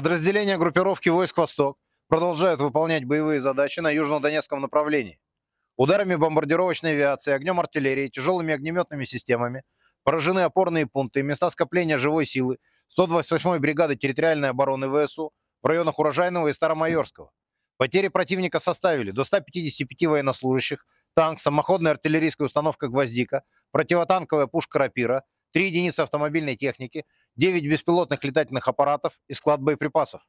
Подразделения группировки войск «Восток» продолжают выполнять боевые задачи на южно-донецком направлении. Ударами бомбардировочной авиации, огнем артиллерии, тяжелыми огнеметными системами поражены опорные пункты, и места скопления живой силы 128-й бригады территориальной обороны ВСУ в районах Урожайного и Старомайорского. Потери противника составили до 155 военнослужащих, танк, самоходная артиллерийская установка «Гвоздика», противотанковая пушка «Рапира», 3 единицы автомобильной техники, 9 беспилотных летательных аппаратов и склад боеприпасов.